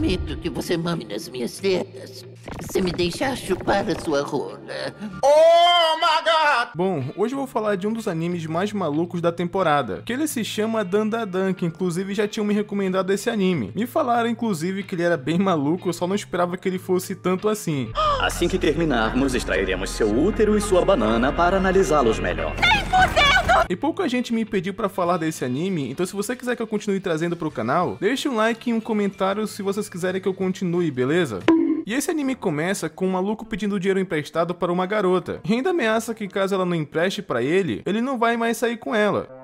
permito que você mame nas minhas tetas. Você me deixar chupar a sua rola. Oh my god! Bom, hoje eu vou falar de um dos animes mais malucos da temporada. Que ele se chama Dandadan, que inclusive já tinham me recomendado esse anime. Me falaram inclusive que ele era bem maluco, eu só não esperava que ele fosse tanto assim. Assim que terminarmos, extrairemos seu útero e sua banana para analisá-los melhor. Nem E pouca gente me pediu para falar desse anime, então se você quiser que eu continue trazendo pro canal, deixe um like e um comentário se você quiserem que eu continue, beleza? E esse anime começa com um maluco pedindo dinheiro emprestado para uma garota, e ainda ameaça que caso ela não empreste para ele, ele não vai mais sair com ela.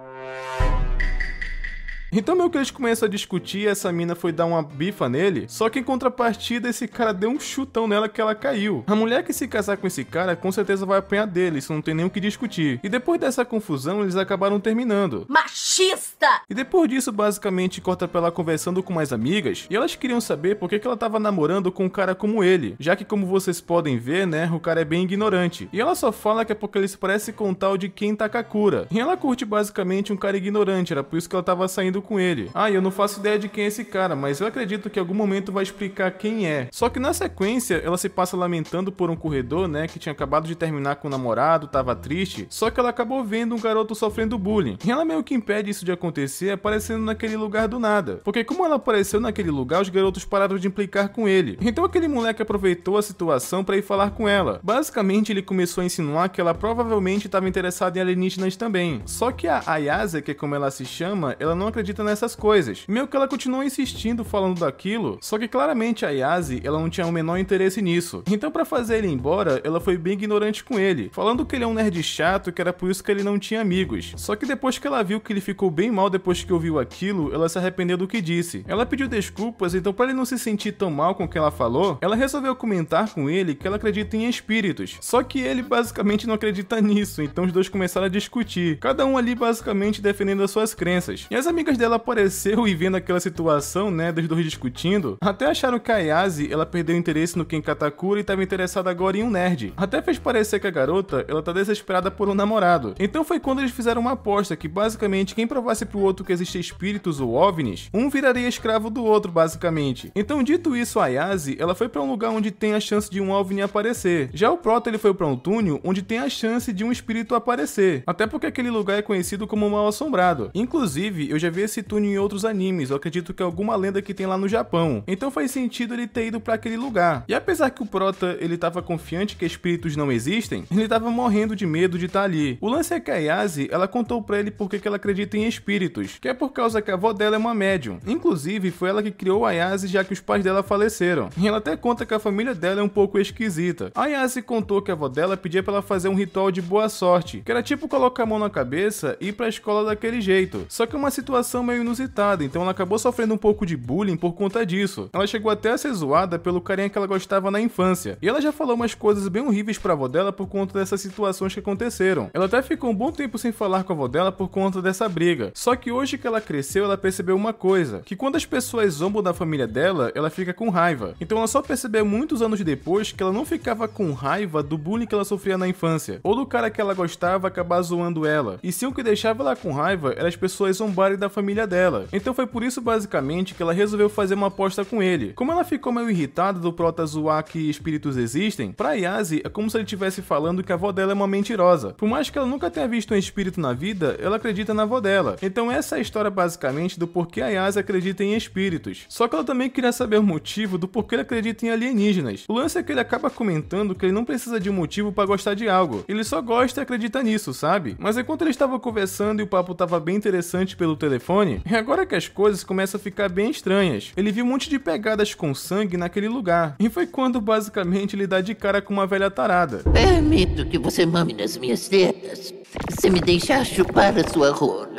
Então, meu que eles começam a discutir, essa mina foi dar uma bifa nele, só que em contrapartida, esse cara deu um chutão nela que ela caiu. A mulher que se casar com esse cara, com certeza vai apanhar dele, isso não tem nem o que discutir. E depois dessa confusão, eles acabaram terminando. Machista! E depois disso, basicamente, corta pra ela conversando com mais amigas, e elas queriam saber por que, que ela tava namorando com um cara como ele, já que como vocês podem ver, né, o cara é bem ignorante. E ela só fala que é porque ele se parece com o tal de Ken Takakura. E ela curte basicamente um cara ignorante, era por isso que ela tava saindo com ele. Ah, eu não faço ideia de quem é esse cara, mas eu acredito que em algum momento vai explicar quem é. Só que na sequência, ela se passa lamentando por um corredor, né, que tinha acabado de terminar com o namorado, tava triste, só que ela acabou vendo um garoto sofrendo bullying. E ela meio que impede isso de acontecer aparecendo naquele lugar do nada. Porque como ela apareceu naquele lugar, os garotos pararam de implicar com ele. Então aquele moleque aproveitou a situação para ir falar com ela. Basicamente, ele começou a insinuar que ela provavelmente estava interessada em alienígenas também. Só que a Ayase, que é como ela se chama, ela não acredita acredita nessas coisas. E meio que ela continua insistindo falando daquilo, só que claramente a Yasi, ela não tinha o menor interesse nisso. Então para fazer ele ir embora, ela foi bem ignorante com ele, falando que ele é um nerd chato, que era por isso que ele não tinha amigos. Só que depois que ela viu que ele ficou bem mal depois que ouviu aquilo, ela se arrependeu do que disse. Ela pediu desculpas, então para ele não se sentir tão mal com o que ela falou, ela resolveu comentar com ele que ela acredita em espíritos. Só que ele basicamente não acredita nisso, então os dois começaram a discutir, cada um ali basicamente defendendo as suas crenças. E as amigas depois dela apareceu e vendo aquela situação, né, dos dois discutindo, até acharam que a Yase, ela perdeu interesse no Ken Katakura e estava interessada agora em um nerd. Até fez parecer que a garota, ela tá desesperada por um namorado. Então foi quando eles fizeram uma aposta que basicamente quem provasse pro outro que existem espíritos ou ovnis, um viraria escravo do outro, basicamente. Então dito isso, a Yase, ela foi para um lugar onde tem a chance de um ovni aparecer. Já o Proto, ele foi para um túnel onde tem a chance de um espírito aparecer. Até porque aquele lugar é conhecido como mal assombrado. Inclusive, eu já vi esse túnel em outros animes, eu acredito que é alguma lenda que tem lá no Japão. Então faz sentido ele ter ido para aquele lugar. E apesar que o Prota ele tava confiante que espíritos não existem, ele tava morrendo de medo de estar tá ali. O lance é que a Yazi, ela contou para ele porque que ela acredita em espíritos, que é por causa que a avó dela é uma médium. Inclusive, foi ela que criou a Yazi já que os pais dela faleceram. E ela até conta que a família dela é um pouco esquisita. A Yazi contou que a avó dela pedia para ela fazer um ritual de boa sorte, que era tipo colocar a mão na cabeça e ir para a escola daquele jeito. Só que uma situação situação meio inusitada, então ela acabou sofrendo um pouco de bullying por conta disso. Ela chegou até a ser zoada pelo carinha que ela gostava na infância. E ela já falou umas coisas bem horríveis pra avó dela por conta dessas situações que aconteceram. Ela até ficou um bom tempo sem falar com a avó dela por conta dessa briga. Só que hoje que ela cresceu, ela percebeu uma coisa: que quando as pessoas zombam da família dela, ela fica com raiva. Então ela só percebeu muitos anos depois que ela não ficava com raiva do bullying que ela sofria na infância, ou do cara que ela gostava acabar zoando ela. E sim o que deixava ela com raiva era as pessoas zombarem da família família dela. Então foi por isso basicamente que ela resolveu fazer uma aposta com ele. Como ela ficou meio irritada do Prota zoar que espíritos existem, pra Yasi é como se ele estivesse falando que a avó dela é uma mentirosa. Por mais que ela nunca tenha visto um espírito na vida, ela acredita na avó dela. Então essa é a história basicamente do porquê a Yasi acredita em espíritos. Só que ela também queria saber o motivo do porquê ele acredita em alienígenas. O lance é que ele acaba comentando que ele não precisa de um motivo para gostar de algo. Ele só gosta e acredita nisso, sabe? Mas enquanto ele estava conversando e o papo estava bem interessante pelo telefone, telefone. agora que as coisas começam a ficar bem estranhas. Ele viu um monte de pegadas com sangue naquele lugar. E foi quando basicamente ele dá de cara com uma velha tarada. Permito que você mame nas minhas tetas. Você me deixar chupar a sua rola.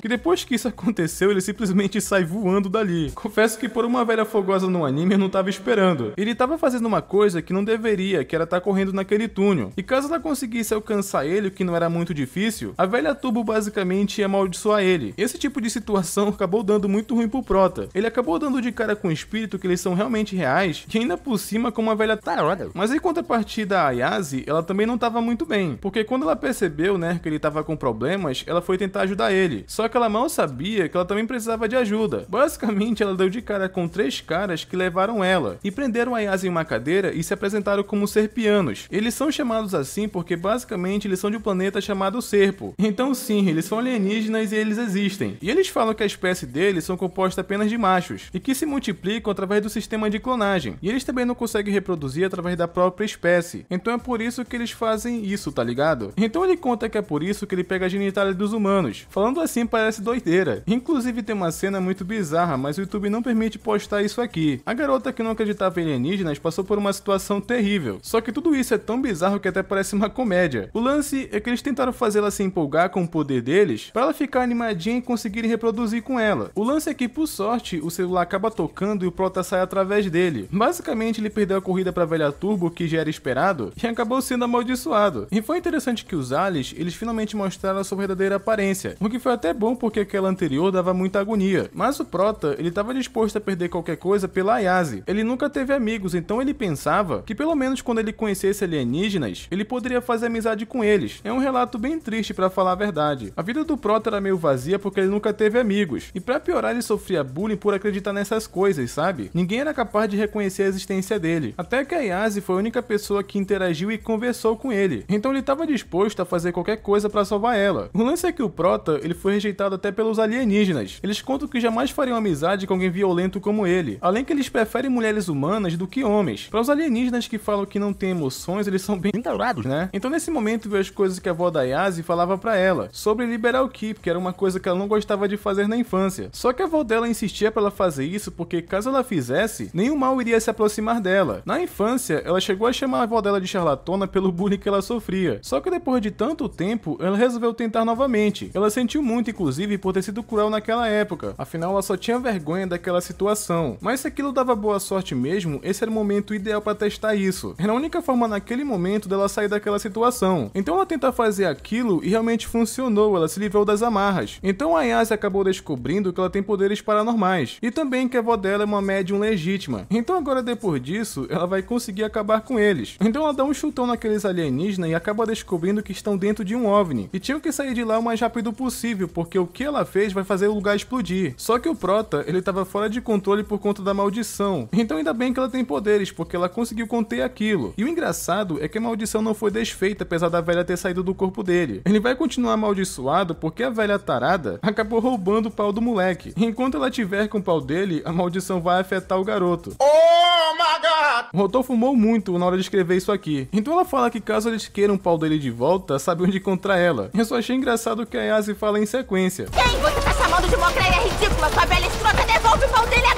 Que depois que isso aconteceu, ele simplesmente sai voando dali. Confesso que por uma velha fogosa no anime eu não tava esperando. Ele tava fazendo uma coisa que não deveria, que era estar tá correndo naquele túnel. E caso ela conseguisse alcançar ele, o que não era muito difícil, a velha tubo basicamente ia amaldiçoar ele. Esse tipo de situação acabou dando muito ruim pro Prota. Ele acabou dando de cara com o espírito que eles são realmente reais, e ainda por cima com uma velha tarada. Mas em contrapartida a Yase, ela também não tava muito bem. Porque quando ela percebeu, né, que ele tava com problemas, ela foi tentar ajudar ele. Só que ela mal sabia que ela também precisava de ajuda. Basicamente, ela deu de cara com três caras que levaram ela e prenderam a Yas em uma cadeira e se apresentaram como serpianos. Eles são chamados assim porque basicamente eles são de um planeta chamado Serpo. Então sim, eles são alienígenas e eles existem. E eles falam que a espécie deles são composta apenas de machos e que se multiplicam através do sistema de clonagem. E eles também não conseguem reproduzir através da própria espécie. Então é por isso que eles fazem isso, tá ligado? Então ele conta que que é por isso que ele pega a genitália dos humanos. Falando assim parece doideira. Inclusive tem uma cena muito bizarra, mas o YouTube não permite postar isso aqui. A garota que não acreditava em alienígenas passou por uma situação terrível. Só que tudo isso é tão bizarro que até parece uma comédia. O lance é que eles tentaram fazê-la se empolgar com o poder deles, para ela ficar animadinha e conseguirem reproduzir com ela. O lance é que, por sorte, o celular acaba tocando e o prota sai através dele. Basicamente, ele perdeu a corrida para a velha turbo, que já era esperado, e acabou sendo amaldiçoado. E foi interessante que os aliens, eles finalmente mostraram a sua verdadeira aparência, o que foi até bom porque aquela anterior dava muita agonia. Mas o Prota, ele estava disposto a perder qualquer coisa pela Ayase. Ele nunca teve amigos, então ele pensava que pelo menos quando ele conhecesse alienígenas, ele poderia fazer amizade com eles. É um relato bem triste para falar a verdade. A vida do Prota era meio vazia porque ele nunca teve amigos. E para piorar, ele sofria bullying por acreditar nessas coisas, sabe? Ninguém era capaz de reconhecer a existência dele. Até que a Ayase foi a única pessoa que interagiu e conversou com ele. Então ele estava disposto a fazer qualquer coisa para salvar ela. O lance é que o Prota, ele foi rejeitado até pelos alienígenas. Eles contam que jamais fariam amizade com alguém violento como ele. Além que eles preferem mulheres humanas do que homens. Para os alienígenas que falam que não têm emoções, eles são bem taurados, né? Então nesse momento veio as coisas que a avó da Yazi falava para ela, sobre liberar o Kip, que era uma coisa que ela não gostava de fazer na infância. Só que a avó dela insistia para ela fazer isso porque caso ela fizesse, nenhum mal iria se aproximar dela. Na infância, ela chegou a chamar a avó dela de charlatona pelo bullying que ela sofria. Só que depois de tanto tempo, tempo, ela resolveu tentar novamente. Ela sentiu muito, inclusive, por ter sido cruel naquela época, afinal ela só tinha vergonha daquela situação. Mas se aquilo dava boa sorte mesmo, esse era o momento ideal para testar isso. Era a única forma naquele momento dela sair daquela situação. Então ela tenta fazer aquilo e realmente funcionou, ela se livrou das amarras. Então a Yase acabou descobrindo que ela tem poderes paranormais, e também que a avó dela é uma médium legítima. Então agora depois disso, ela vai conseguir acabar com eles. Então ela dá um chutão naqueles alienígenas e acaba descobrindo que estão dentro de um OVNI, e tinham que sair de lá o mais rápido possível, porque o que ela fez vai fazer o lugar explodir. Só que o Prota, ele estava fora de controle por conta da maldição, então ainda bem que ela tem poderes, porque ela conseguiu conter aquilo. E o engraçado é que a maldição não foi desfeita, apesar da velha ter saído do corpo dele. Ele vai continuar amaldiçoado porque a velha tarada acabou roubando o pau do moleque. Enquanto ela tiver com o pau dele, a maldição vai afetar o garoto. Oh my God! chato. Rodolfo fumou muito na hora de escrever isso aqui. Então ela fala que caso eles queiram o pau dele de volta, sabe onde encontrar ela. Eu só achei engraçado o que a Yase fala em sequência. Quem? Você tá chamando de mocreia ridícula, sua bela escrota, devolve o pau dele agora!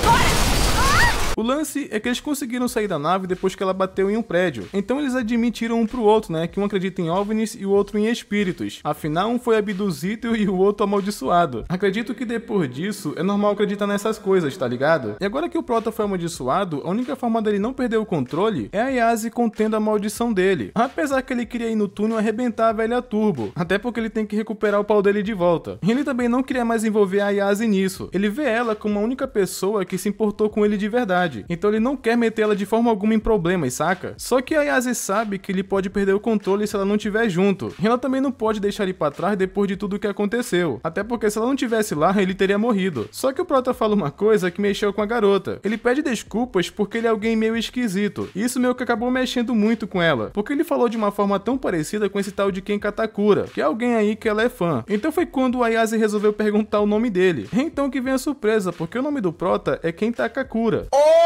O lance é que eles conseguiram sair da nave depois que ela bateu em um prédio. Então eles admitiram um pro outro, né? Que um acredita em OVNIs e o outro em espíritos. Afinal, um foi abduzido e o outro amaldiçoado. Acredito que depois disso, é normal acreditar nessas coisas, tá ligado? E agora que o Prota foi amaldiçoado, a única forma dele não perder o controle é a Yase contendo a maldição dele. Apesar que ele queria ir no túnel arrebentar a velha Turbo. Até porque ele tem que recuperar o pau dele de volta. Ele também não queria mais envolver a Yase nisso. Ele vê ela como a única pessoa que se importou com ele de verdade. Então ele não quer meter ela de forma alguma em problemas, saca? Só que a Yase sabe que ele pode perder o controle se ela não estiver junto. E ela também não pode deixar ele para trás depois de tudo o que aconteceu. Até porque se ela não tivesse lá, ele teria morrido. Só que o Prota fala uma coisa que mexeu com a garota. Ele pede desculpas porque ele é alguém meio esquisito. E isso meio que acabou mexendo muito com ela. Porque ele falou de uma forma tão parecida com esse tal de Ken Katakura, que é alguém aí que ela é fã. Então foi quando a Yase resolveu perguntar o nome dele. Então que vem a surpresa, porque o nome do Prota é Ken Takakura. Oh!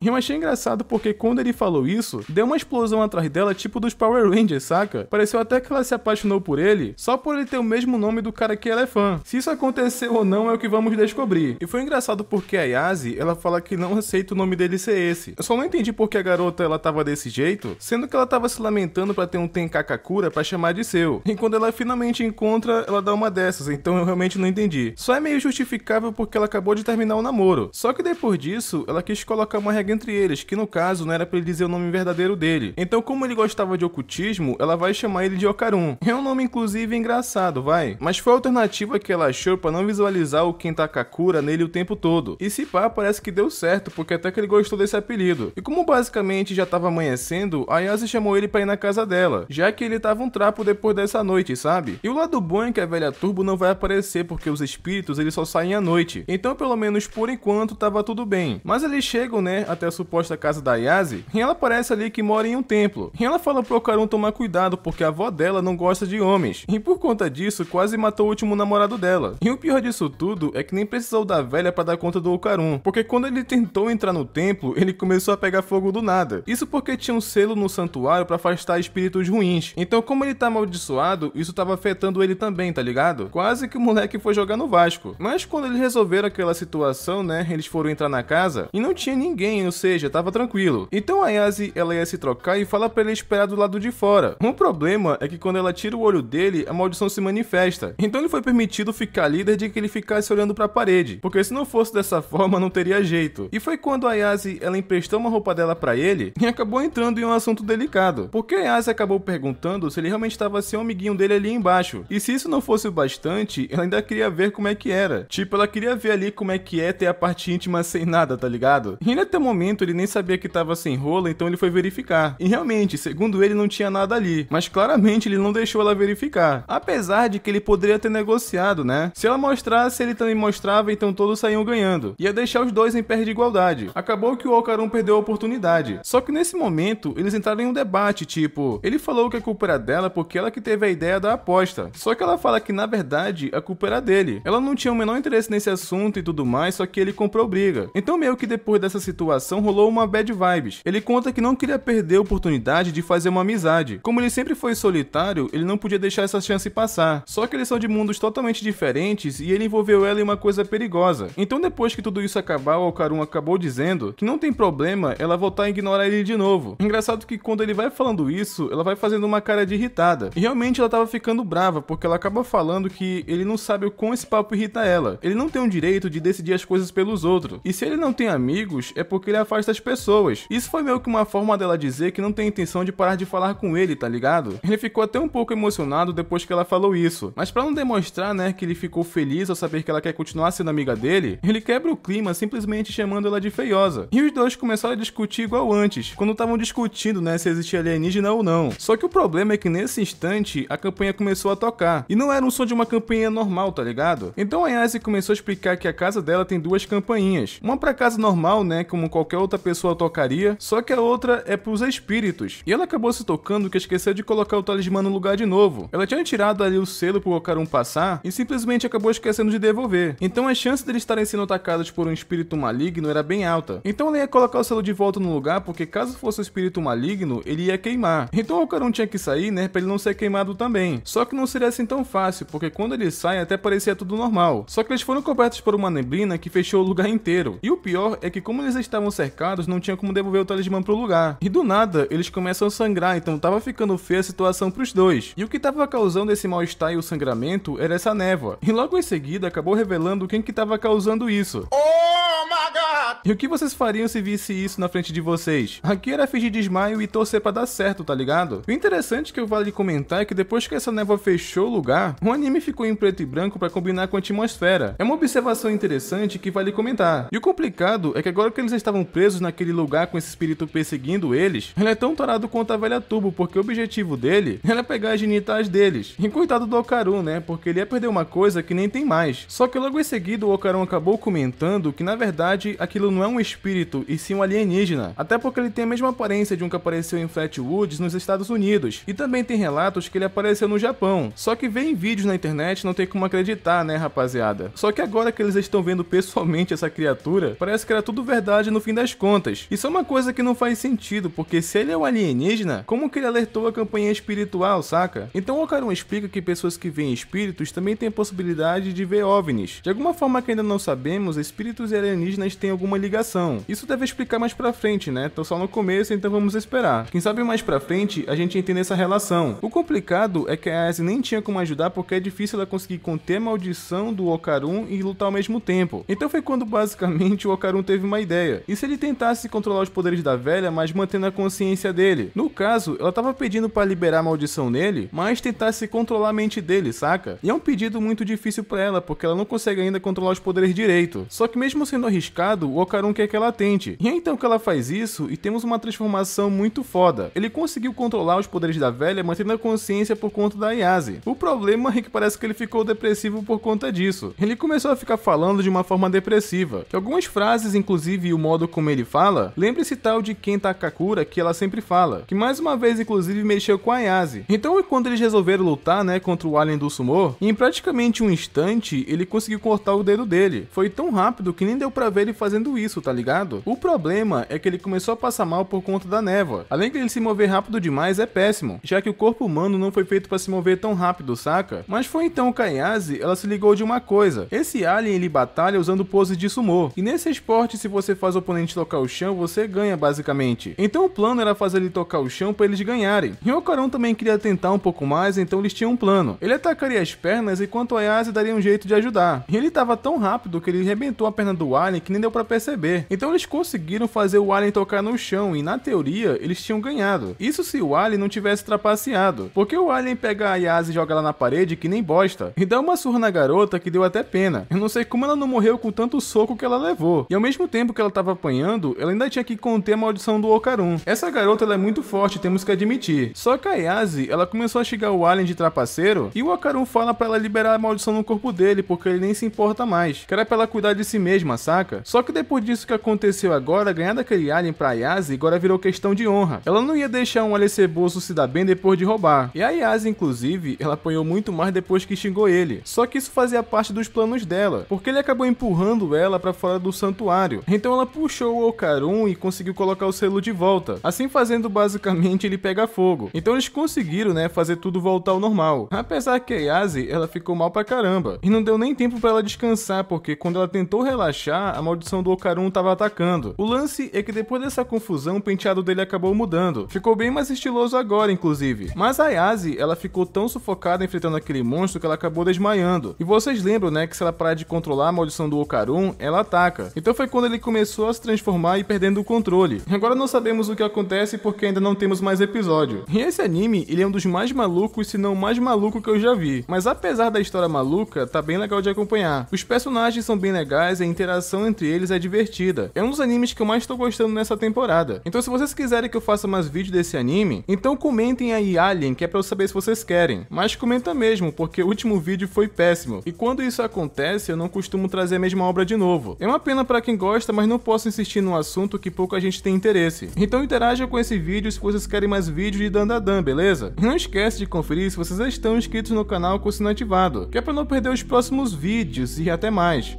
E eu achei engraçado porque quando ele falou isso, deu uma explosão atrás dela, tipo dos Power Rangers, saca? Pareceu até que ela se apaixonou por ele, só por ele ter o mesmo nome do cara que ela é fã. Se isso aconteceu ou não é o que vamos descobrir. E foi engraçado porque a Yazi, ela fala que não aceita o nome dele ser esse. Eu só não entendi porque a garota ela tava desse jeito, sendo que ela tava se lamentando para ter um Tenkakakura para chamar de seu. E quando ela finalmente encontra, ela dá uma dessas, então eu realmente não entendi. Só é meio justificável porque ela acabou de terminar o namoro. Só que depois disso, ela quis colocar uma regra entre eles, que no caso não era pra ele dizer o nome verdadeiro dele. Então, como ele gostava de ocultismo, ela vai chamar ele de Okarun. É um nome, inclusive, engraçado, vai. Mas foi a alternativa que ela achou pra não visualizar o Kentakakura nele o tempo todo. E se pá, parece que deu certo, porque até que ele gostou desse apelido. E como basicamente já tava amanhecendo, a Yase chamou ele pra ir na casa dela, já que ele tava um trapo depois dessa noite, sabe? E o lado bom é que a velha Turbo não vai aparecer, porque os espíritos eles só saem à noite. Então, pelo menos por enquanto, tava tudo bem. Mas eles chegam, né, a até a suposta casa da e ela parece ali que mora em um templo. e Ela fala pro Karun tomar cuidado porque a avó dela não gosta de homens, e por conta disso quase matou o último namorado dela. E o pior disso tudo é que nem precisou da velha para dar conta do Okarun, porque quando ele tentou entrar no templo, ele começou a pegar fogo do nada. Isso porque tinha um selo no santuário para afastar espíritos ruins. Então como ele tá amaldiçoado, isso tava afetando ele também, tá ligado? Quase que o moleque foi jogar no Vasco. Mas quando eles resolveram aquela situação, né, eles foram entrar na casa e não tinha ninguém ou seja, tava tranquilo. Então a Yasi, ela ia se trocar e fala para ele esperar do lado de fora. O problema é que quando ela tira o olho dele, a maldição se manifesta. Então ele foi permitido ficar ali desde que ele ficasse olhando para a parede, porque se não fosse dessa forma não teria jeito. E foi quando a Yasi, ela emprestou uma roupa dela para ele e acabou entrando em um assunto delicado, porque a Yasi acabou perguntando se ele realmente estava sem o amiguinho dele ali embaixo. E se isso não fosse o bastante, ela ainda queria ver como é que era. Tipo, ela queria ver ali como é que é ter a parte íntima sem nada, tá ligado? E até um momento momento ele nem sabia que estava sem rola, então ele foi verificar. E realmente, segundo ele, não tinha nada ali, mas claramente ele não deixou ela verificar. Apesar de que ele poderia ter negociado, né? Se ela mostrasse, ele também mostrava, então todos saíam ganhando. Ia deixar os dois em pé de igualdade. Acabou que o Ocarum perdeu a oportunidade. Só que nesse momento, eles entraram em um debate, tipo, ele falou que a culpa era dela porque ela que teve a ideia da aposta. Só que ela fala que na verdade a culpa era dele. Ela não tinha o menor interesse nesse assunto e tudo mais, só que ele comprou briga. Então meio que depois dessa situação relação rolou uma bad vibes. Ele conta que não queria perder a oportunidade de fazer uma amizade. Como ele sempre foi solitário, ele não podia deixar essa chance passar. Só que eles são de mundos totalmente diferentes e ele envolveu ela em uma coisa perigosa. Então depois que tudo isso acabar, o Karun acabou dizendo que não tem problema ela voltar a ignorar ele de novo. Engraçado que quando ele vai falando isso, ela vai fazendo uma cara de irritada. E realmente ela tava ficando brava, porque ela acaba falando que ele não sabe o quão esse papo irrita ela. Ele não tem o direito de decidir as coisas pelos outros. E se ele não tem amigos, é porque ele ele afasta as pessoas. Isso foi meio que uma forma dela dizer que não tem intenção de parar de falar com ele, tá ligado? Ele ficou até um pouco emocionado depois que ela falou isso. Mas para não demonstrar, né, que ele ficou feliz ao saber que ela quer continuar sendo amiga dele, ele quebra o clima simplesmente chamando ela de feiosa. E os dois começaram a discutir igual antes, quando estavam discutindo, né, se existia alienígena ou não. Só que o problema é que nesse instante a campanha começou a tocar. E não era um som de uma campanha normal, tá ligado? Então a Yase começou a explicar que a casa dela tem duas campainhas. Uma para casa normal, né, como qualquer qualquer outra pessoa tocaria, só que a outra é pros espíritos. E ela acabou se tocando que esqueceu de colocar o talismã no lugar de novo. Ela tinha tirado ali o selo pro Ocarum passar e simplesmente acabou esquecendo de devolver. Então a chance deles estarem sendo atacados por um espírito maligno era bem alta. Então ela ia colocar o selo de volta no lugar porque caso fosse um espírito maligno, ele ia queimar. Então o Ocarum tinha que sair, né, pra ele não ser queimado também. Só que não seria assim tão fácil, porque quando ele sai até parecia tudo normal. Só que eles foram cobertos por uma neblina que fechou o lugar inteiro. E o pior é que como eles estavam estavam cercados, não tinha como devolver o talismã pro lugar. E do nada, eles começam a sangrar, então tava ficando feia a situação pros dois. E o que tava causando esse mal-estar e o sangramento era essa névoa. E logo em seguida, acabou revelando quem que tava causando isso. Oh my God! E o que vocês fariam se visse isso na frente de vocês? Aqui era fingir desmaio e torcer pra dar certo, tá ligado? O interessante que eu vale comentar é que depois que essa névoa fechou o lugar, o anime ficou em preto e branco para combinar com a atmosfera. É uma observação interessante que vale comentar. E o complicado é que agora que eles estavam presos naquele lugar com esse espírito perseguindo eles, ele é tão torado quanto a velha tubo porque o objetivo dele era é pegar as genitais deles. E coitado do Okaru, né? Porque ele ia perder uma coisa que nem tem mais. Só que logo em seguida o Okaru acabou comentando que na verdade aqui aquilo não é um espírito, e sim um alienígena. Até porque ele tem a mesma aparência de um que apareceu em Flatwoods nos Estados Unidos. E também tem relatos que ele apareceu no Japão. Só que ver em vídeos na internet não tem como acreditar, né, rapaziada? Só que agora que eles estão vendo pessoalmente essa criatura, parece que era tudo verdade no fim das contas. Isso é uma coisa que não faz sentido, porque se ele é um alienígena, como que ele alertou a campanha espiritual, saca? Então o Caron explica que pessoas que veem espíritos também têm a possibilidade de ver OVNIs. De alguma forma que ainda não sabemos, espíritos e alienígenas têm algum alguma ligação. Isso deve explicar mais pra frente, né? Tô só no começo, então vamos esperar. Quem sabe mais pra frente a gente entende essa relação. O complicado é que a Yase nem tinha como ajudar porque é difícil ela conseguir conter a maldição do Okarun e lutar ao mesmo tempo. Então foi quando basicamente o Okarun teve uma ideia. E se ele tentasse controlar os poderes da velha, mas mantendo a consciência dele? No caso, ela tava pedindo para liberar a maldição nele, mas tentasse controlar a mente dele, saca? E é um pedido muito difícil para ela, porque ela não consegue ainda controlar os poderes direito. Só que mesmo sendo arriscado, o Okarun quer que ela tente. E é então que ela faz isso e temos uma transformação muito foda. Ele conseguiu controlar os poderes da velha mantendo a consciência por conta da Yase. O problema é que parece que ele ficou depressivo por conta disso. Ele começou a ficar falando de uma forma depressiva. Que algumas frases, inclusive o modo como ele fala, lembra esse tal de Kenta Kakura que ela sempre fala. Que mais uma vez, inclusive, mexeu com a Yase. Então, é quando eles resolveram lutar, né, contra o Alien do Sumô, em praticamente um instante, ele conseguiu cortar o dedo dele. Foi tão rápido que nem deu pra ver ele fazendo fazendo isso, tá ligado? O problema é que ele começou a passar mal por conta da névoa. Além de ele se mover rápido demais, é péssimo, já que o corpo humano não foi feito para se mover tão rápido, saca? Mas foi então que a ela se ligou de uma coisa. Esse alien, ele batalha usando pose de sumô. E nesse esporte, se você faz o oponente tocar o chão, você ganha, basicamente. Então o plano era fazer ele tocar o chão para eles ganharem. Ryokaron também queria tentar um pouco mais, então eles tinham um plano. Ele atacaria as pernas, enquanto a Yase daria um jeito de ajudar. E ele tava tão rápido que ele arrebentou a perna do alien que nem deu pra perceber perceber. Então eles conseguiram fazer o Alien tocar no chão e, na teoria, eles tinham ganhado. Isso se o Alien não tivesse trapaceado. Porque o Alien pega a Yas e joga ela na parede que nem bosta. E dá uma surra na garota que deu até pena. Eu não sei como ela não morreu com tanto soco que ela levou. E ao mesmo tempo que ela tava apanhando, ela ainda tinha que conter a maldição do Okarun. Essa garota ela é muito forte, temos que admitir. Só que a Yazi, ela começou a chegar o Alien de trapaceiro e o Okarun fala para ela liberar a maldição no corpo dele porque ele nem se importa mais. Que era pra ela cuidar de si mesma, saca? Só que depois por disso que aconteceu agora, ganhar daquele alien pra Yasi agora virou questão de honra. Ela não ia deixar um alien ceboso se dar bem depois de roubar. E a Yasi, inclusive, ela apanhou muito mais depois que xingou ele. Só que isso fazia parte dos planos dela, porque ele acabou empurrando ela para fora do santuário. Então ela puxou o Okarun e conseguiu colocar o selo de volta. Assim fazendo, basicamente, ele pega fogo. Então eles conseguiram, né, fazer tudo voltar ao normal. Apesar que a Yasi, ela ficou mal pra caramba. E não deu nem tempo para ela descansar, porque quando ela tentou relaxar, a maldição do Bocarum estava atacando. O lance é que depois dessa confusão, o penteado dele acabou mudando. Ficou bem mais estiloso agora, inclusive. Mas a Yazi, ela ficou tão sufocada enfrentando aquele monstro que ela acabou desmaiando. E vocês lembram, né, que se ela parar de controlar a maldição do Okarun, ela ataca. Então foi quando ele começou a se transformar e perdendo o controle. Agora não sabemos o que acontece porque ainda não temos mais episódio. E esse anime, ele é um dos mais malucos, se não o mais maluco que eu já vi. Mas apesar da história maluca, tá bem legal de acompanhar. Os personagens são bem legais, a interação entre eles é divertida. É um dos animes que eu mais estou gostando nessa temporada. Então se vocês quiserem que eu faça mais vídeos desse anime, então comentem aí Alien, que é pra eu saber se vocês querem. Mas comenta mesmo, porque o último vídeo foi péssimo. E quando isso acontece, eu não costumo trazer a mesma obra de novo. É uma pena para quem gosta, mas não posso insistir num assunto que pouca gente tem interesse. Então interaja com esse vídeo se vocês querem mais vídeos de Dandadan, beleza? E não esquece de conferir se vocês já estão inscritos no canal com o sino ativado, que é pra não perder os próximos vídeos e até mais.